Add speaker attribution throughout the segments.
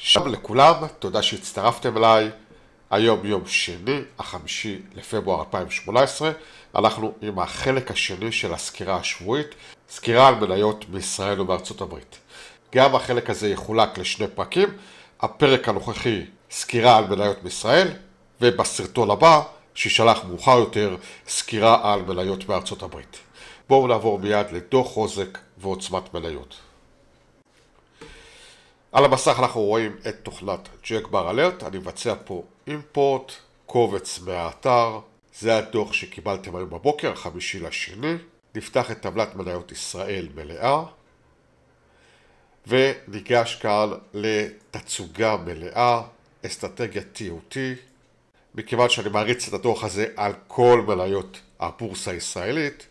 Speaker 1: שלום לכולם, תודה שהצטרפתם אליי. היום יום שני, החמישי לפברואר 2018. אנחנו עם החלק השני של הסקירה השבועית, סקירה על מניות בישראל ובארצות הברית. גם החלק הזה יחולק לשני פרקים. הפרק הנוכחי, סקירה על מניות בישראל, ובסרטון הבא, שישלח מאוחר יותר, סקירה על מניות בארצות הברית. בואו נעבור מיד לדוח חוזק ועוצמת מניות. על המסך אנחנו רואים את תוכנת ג'ק בר אלרט, אני מבצע פה אימפורט, קובץ מהאתר, זה הדוח שקיבלתם היום בבוקר, חמישי לשני, נפתח את טבלת מניות ישראל מלאה, וניגש כאן לתצוגה מלאה, אסטרטגיה TOT, מכיוון שאני מעריץ את הדוח הזה על כל מניות הבורסה הישראלית,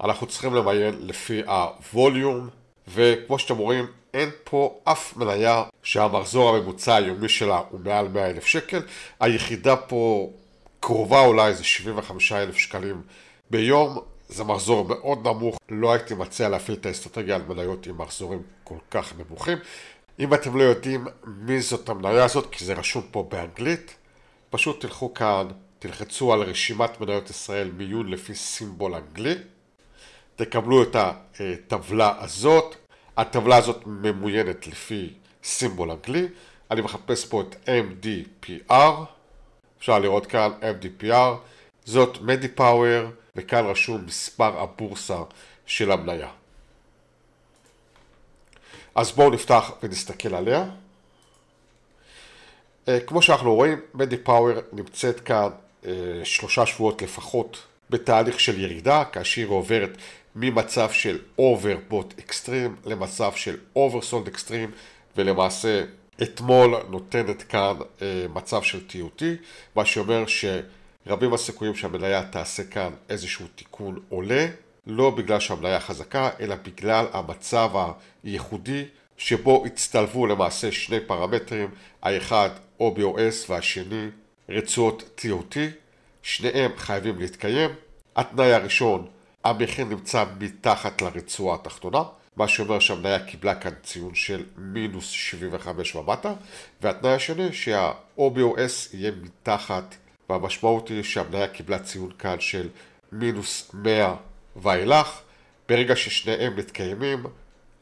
Speaker 1: אנחנו צריכים למיין לפי הווליום, וכמו שאתם רואים, אין פה אף מניה שהמחזור הממוצע היומי שלה הוא מעל 100 אלף שקל. היחידה פה קרובה אולי זה 75 אלף שקלים ביום. זה מחזור מאוד נמוך, לא הייתי מציע להפעיל את האסטרטגיה על מניות עם מחזורים כל כך נמוכים. אם אתם לא יודעים מי זאת המניה הזאת, כי זה רשום פה באנגלית, פשוט תלכו כאן, תלחצו על רשימת מניות ישראל מיון לפי סימבול אנגלי, תקבלו את הטבלה הזאת, הטבלה הזאת ממוינת לפי סימבול אנגלי, אני מחפש פה את MDPR, אפשר לראות כאן MDPR, זאת מדיפאוור, וכאן רשום מספר הבורסה של המניה. אז בואו נפתח ונסתכל עליה. אה, כמו שאנחנו רואים, מדיפאוור נמצאת כאן אה, שלושה שבועות לפחות בתהליך של ירידה, כאשר היא עוברת ממצב של אוברבוט אקסטרים למצב של אוברסולד אקסטרים ולמעשה אתמול נותנת כאן אה, מצב של TOT מה שאומר שרבים הסיכויים שהמניה תעשה כאן איזשהו תיקון עולה לא בגלל שהמניה חזקה אלא בגלל המצב הייחודי שבו הצטלבו למעשה שני פרמטרים האחד OBOS והשני רצועות TOT שניהם חייבים להתקיים התנאי הראשון המחיר נמצא מתחת לרצועה התחתונה, מה שאומר שהמניה קיבלה כאן ציון של מינוס 75 ומטה, והתנאי השני שה-OBOS יהיה מתחת, והמשמעות היא שהמניה קיבלה ציון כאן של מינוס 100 ואילך, ברגע ששניהם מתקיימים,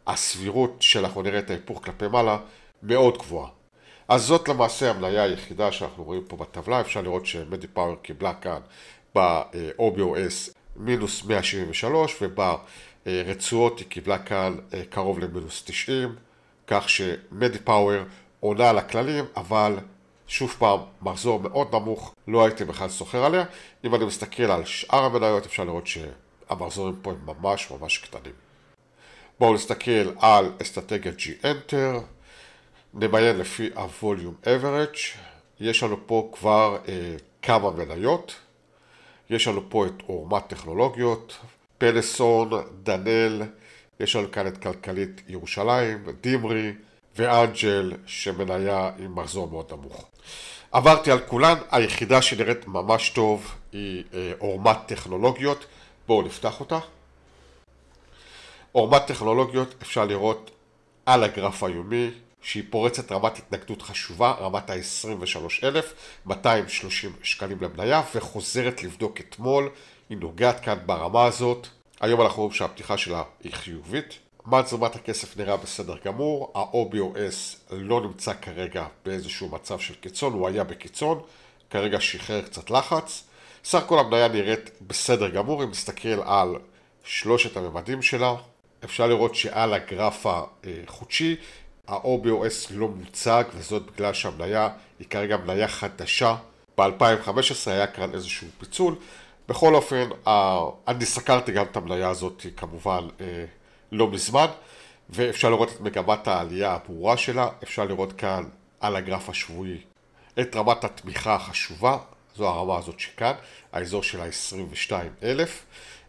Speaker 1: הסבירות שאנחנו נראה את ההיפוך כלפי מעלה מאוד גבוהה. אז זאת למעשה המניה היחידה שאנחנו רואים פה בטבלה, אפשר לראות שמדי פאוור קיבלה כאן ב-OBOS מינוס 173 ובר אה, רצועות היא קיבלה כאן אה, קרוב למינוס 90 כך שמדי פאוור עונה על הכללים אבל שוב פעם מחזור מאוד נמוך לא הייתי בכלל סוחר עליה אם אני מסתכל על שאר המניות אפשר לראות שהמחזורים פה הם ממש ממש קטנים בואו נסתכל על אסטרטגיה G-Enter נמיין לפי הווליום אברג' יש לנו פה כבר אה, כמה מניות יש לנו פה את עורמת טכנולוגיות, פלסון, דנאל, יש לנו כאן את כלכלית ירושלים, דימרי ואנג'ל שמניה עם מחזור מאוד נמוך. עברתי על כולן, היחידה שנראית ממש טוב היא אה, עורמת טכנולוגיות, בואו נפתח אותה. עורמת טכנולוגיות אפשר לראות על הגרף היומי שהיא פורצת רמת התנגדות חשובה, רמת ה-23,230 שקלים למניה, וחוזרת לבדוק אתמול, היא נוגעת כאן ברמה הזאת. היום אנחנו רואים שהפתיחה שלה היא חיובית. מזרימת הכסף נראה בסדר גמור, ה-OBOS לא נמצא כרגע באיזשהו מצב של קיצון, הוא היה בקיצון, כרגע שחרר קצת לחץ. סך הכל המניה נראית בסדר גמור, אם נסתכל על שלושת הממדים שלה, אפשר לראות שעל הגרף החודשי אה, ה-OBOS לא מוצג וזאת בגלל שהמניה היא כרגע מניה חדשה. ב-2015 היה כאן איזשהו פיצול. בכל אופן, אני סקרתי גם את המניה הזאת כמובן אה, לא מזמן, ואפשר לראות את מגמת העלייה הברורה שלה, אפשר לראות כאן על הגרף השבועי את רמת התמיכה החשובה, זו הרמה הזאת שכאן, האזור של ה-22,000,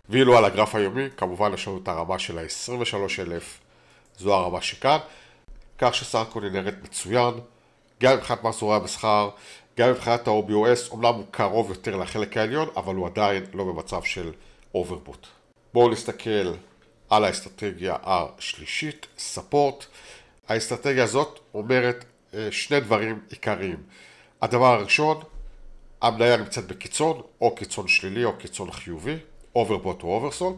Speaker 1: ואילו על הגרף היומי, כמובן יש לנו את הרמה של ה-23,000, זו הרמה שכאן. כך שסך הכל היא נראית מצוין, גם מבחינת מסורי המסחר, גם מבחינת ה-OBOS, אומנם הוא קרוב יותר לחלק העליון, אבל הוא עדיין לא במצב של אוברבוט. בואו נסתכל על האסטרטגיה השלישית, ספורט. האסטרטגיה הזאת אומרת אה, שני דברים עיקריים. הדבר הראשון, המניה נמצאת בקיצון, או קיצון שלילי או קיצון חיובי, אוברבוט או אוברסולד.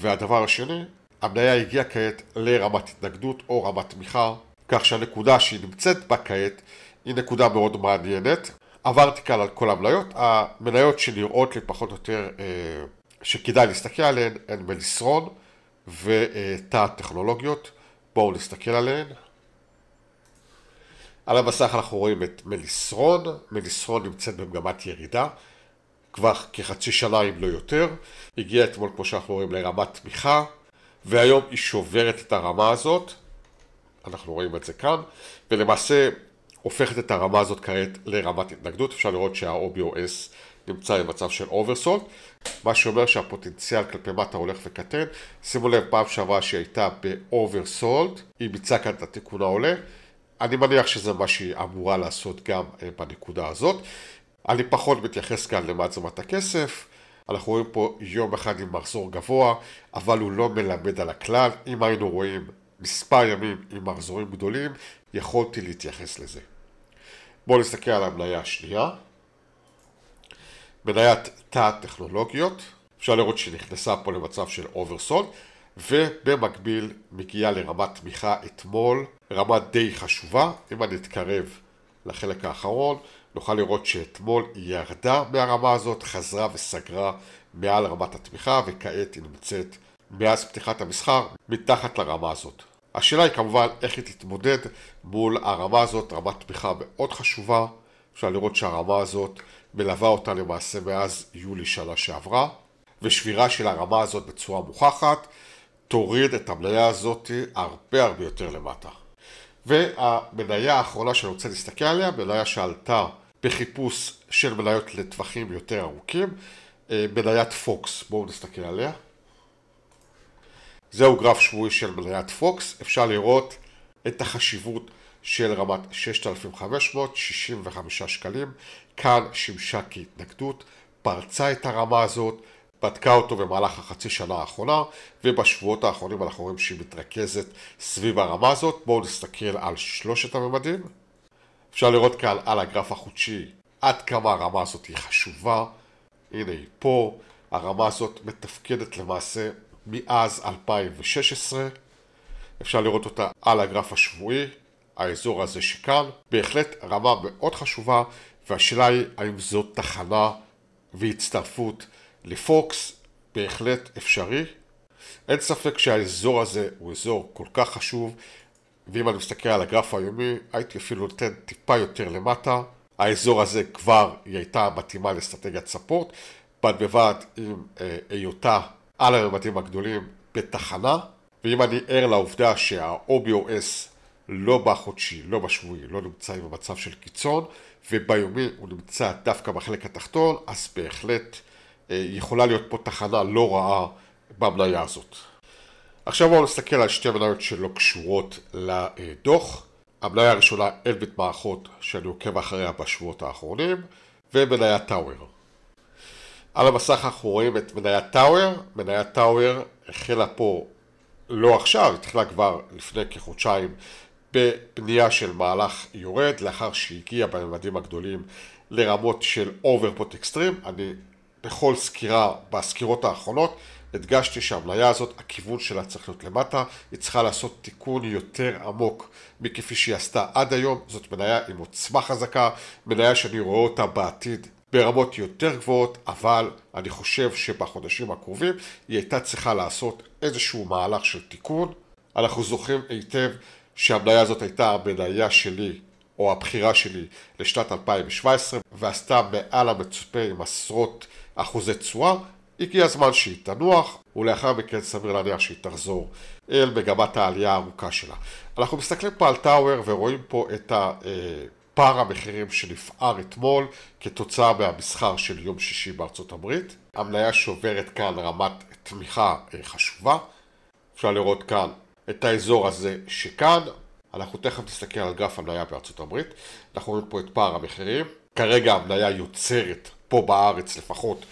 Speaker 1: והדבר השני, המניה הגיעה כעת לרמת התנגדות או רמת תמיכה כך שהנקודה שהיא נמצאת בה כעת היא נקודה מאוד מעניינת. עברתי כאן על כל המניות, המניות שנראות לי פחות או יותר אה, שכדאי להסתכל עליהן הן מליסרון ותא הטכנולוגיות, בואו נסתכל עליהן. על המסך אנחנו רואים את מליסרון, מליסרון נמצאת במגמת ירידה, כבר כחצי שנה אם לא יותר, הגיעה אתמול כמו שאנחנו רואים לרמת תמיכה, והיום היא שוברת את הרמה הזאת. אנחנו רואים את זה כאן, ולמעשה הופכת את הרמה הזאת כעת לרמת התנגדות, אפשר לראות שה-OBOS נמצא במצב של אוברסולט, מה שאומר שהפוטנציאל כלפי מטה הולך וקטן, שימו לב פעם שעברה שהיא הייתה באוברסולט, היא ביצעה כאן את התיקון העולה, אני מניח שזה מה שהיא אמורה לעשות גם אה, בנקודה הזאת. אני פחות מתייחס כאן למעצמת הכסף, אנחנו רואים פה יום אחד עם מחזור גבוה, אבל הוא לא מלמד על הכלל. אם היינו רואים מספר ימים עם מחזורים גדולים, יכולתי להתייחס לזה. בואו נסתכל על המניה השנייה. מניית תא הטכנולוגיות, אפשר לראות נכנסה פה למצב של אוברסון, ובמקביל מגיעה לרמת תמיכה אתמול, רמה די חשובה, אם אני אתקרב לחלק האחרון, נוכל לראות שאתמול היא ירדה מהרמה הזאת, חזרה וסגרה מעל רמת התמיכה וכעת היא נמצאת מאז פתיחת המסחר מתחת לרמה הזאת. השאלה היא כמובן איך היא תתמודד מול הרמה הזאת, רמת תמיכה מאוד חשובה. אפשר לראות שהרמה הזאת מלווה אותה למעשה מאז יולי שנה שעברה, ושבירה של הרמה הזאת בצורה מוכחת תוריד את המניה הזאת הרבה הרבה יותר למטה. והמניה האחרונה שאני רוצה להסתכל עליה, מניה שעלתה בחיפוש של מניות לטווחים יותר ארוכים, אה, מניית פוקס, בואו נסתכל עליה. זהו גרף שבועי של מניית פוקס, אפשר לראות את החשיבות של רמת 6,565 שקלים, כאן שימשה כהתנגדות, פרצה את הרמה הזאת, בדקה אותו במהלך החצי שנה האחרונה, ובשבועות האחרונים אנחנו רואים שהיא מתרכזת סביב הרמה הזאת. בואו נסתכל על שלושת הממדים. אפשר לראות כאן על הגרף החודשי עד כמה הרמה הזאת היא חשובה. הנה היא פה, הרמה הזאת מתפקדת למעשה מאז 2016. אפשר לראות אותה על הגרף השבועי, האזור הזה שכאן. בהחלט רמה מאוד חשובה, והשאלה היא האם זאת תחנה והצטרפות לפוקס, בהחלט אפשרי. אין ספק שהאזור הזה הוא אזור כל כך חשוב, ואם אני מסתכל על הגרף היומי, הייתי אפילו נותן טיפה יותר למטה. האזור הזה כבר היא הייתה מתאימה לאסטרטגיית ספורט, בד בבד עם אה, היותה על הרבדים הגדולים בתחנה, ואם אני ער לעובדה שה-OBOS לא בחודשי, לא בשבועי, לא נמצא עם המצב של קיצון, וביומי הוא נמצא דווקא בחלק התחתון, אז בהחלט אה, יכולה להיות פה תחנה לא רעה במניה הזאת. עכשיו בואו נסתכל על שתי מניות שלא קשורות לדוח. המניה הראשונה, אלביט מערכות, שאני עוקב אחריה בשבועות האחרונים, ומניה טאוור. על המסך אנחנו רואים את מניית טאוור, מניית טאוור החלה פה לא עכשיו, התחילה כבר לפני כחודשיים בבנייה של מהלך יורד, לאחר שהגיע בממדים הגדולים לרמות של אוברפוט אקסטרים, אני בכל סקירה, בסקירות האחרונות, הדגשתי שהמניה הזאת, הכיוון שלה צריך להיות למטה, היא צריכה לעשות תיקון יותר עמוק מכפי שהיא עשתה עד היום, זאת מניה עם עוצמה חזקה, מניה שאני רואה אותה בעתיד ברמות יותר גבוהות, אבל אני חושב שבחודשים הקרובים היא הייתה צריכה לעשות איזשהו מהלך של תיקון. אנחנו זוכרים היטב שהמניה הזאת הייתה המניה שלי או הבחירה שלי לשנת 2017 ועשתה מעל המצופה עם עשרות אחוזי תשואה, הגיע הזמן שהיא תנוח ולאחר מכן סביר להניח שהיא תחזור אל מגמת העלייה הארוכה שלה. אנחנו מסתכלים פה על טאוור ורואים פה את ה... אה, פער המחירים שנפער אתמול כתוצאה מהמסחר של יום שישי בארצות הברית. המניה שוברת כאן רמת תמיכה אה, חשובה. אפשר לראות כאן את האזור הזה שכאן. אנחנו תכף נסתכל על גרף המניה בארצות הברית. אנחנו רואים פה את פער המחירים. כרגע המניה יוצרת פה בארץ לפחות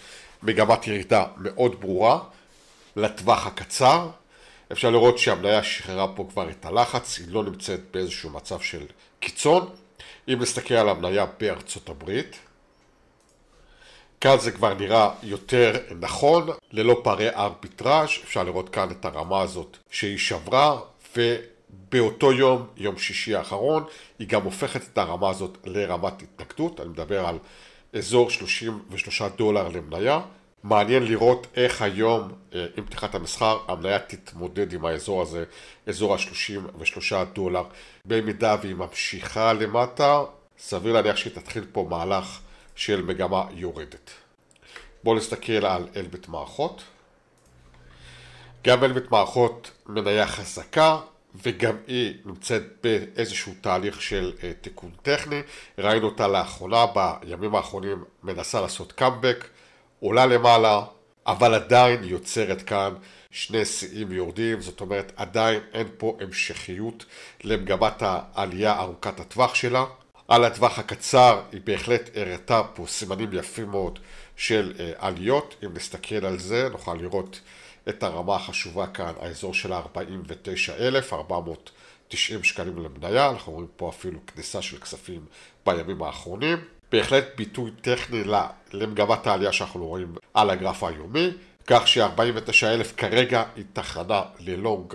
Speaker 1: מגמת ירידה מאוד ברורה לטווח הקצר. אפשר לראות שהמניה שחררה פה כבר את הלחץ, היא לא נמצאת באיזשהו מצב של קיצון. אם נסתכל על המניה בארצות הברית, כאן זה כבר נראה יותר נכון, ללא פערי ארביטראז', אפשר לראות כאן את הרמה הזאת שהיא שברה, ובאותו יום, יום שישי האחרון, היא גם הופכת את הרמה הזאת לרמת התנגדות, אני מדבר על אזור 33 דולר למניה, מעניין לראות איך היום, אה, עם פתיחת המסחר, המניה תתמודד עם האזור הזה, אזור ה-33 דולר. במידה והיא ממשיכה למטה, סביר להניח שהיא תתחיל פה מהלך של מגמה יורדת. בואו נסתכל על אלביט מערכות. גם אלביט מערכות מניה חזקה, וגם היא נמצאת באיזשהו תהליך של אה, תיקון טכני. ראינו אותה לאחרונה, בימים האחרונים מנסה לעשות קאמבק. עולה למעלה, אבל עדיין יוצרת כאן שני שיאים יורדים, זאת אומרת עדיין אין פה המשכיות למגמת העלייה ארוכת הטווח שלה. על הטווח הקצר היא בהחלט הראתה פה סימנים יפים מאוד של אה, עליות, אם נסתכל על זה נוכל לראות את הרמה החשובה כאן, האזור של ה 49000 490 שקלים למניה, אנחנו רואים פה אפילו כניסה של כספים בימים האחרונים. בהחלט ביטוי טכני למגמת העלייה שאנחנו רואים על הגרף היומי, כך ש-49,000 כרגע היא תחנה ללונג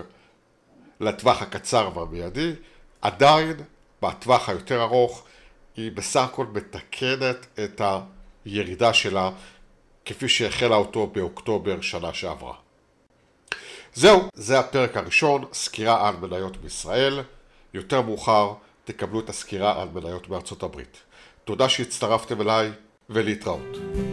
Speaker 1: לטווח הקצר והמיידי, עדיין בטווח היותר ארוך היא בסך הכל מתקנת את הירידה שלה כפי שהחלה אותו באוקטובר שנה שעברה. זהו, זה הפרק הראשון, סקירה על מניות בישראל. יותר מאוחר תקבלו את הסקירה על מניות בארצות הברית. תודה שהצטרפתם אליי ולהתראות.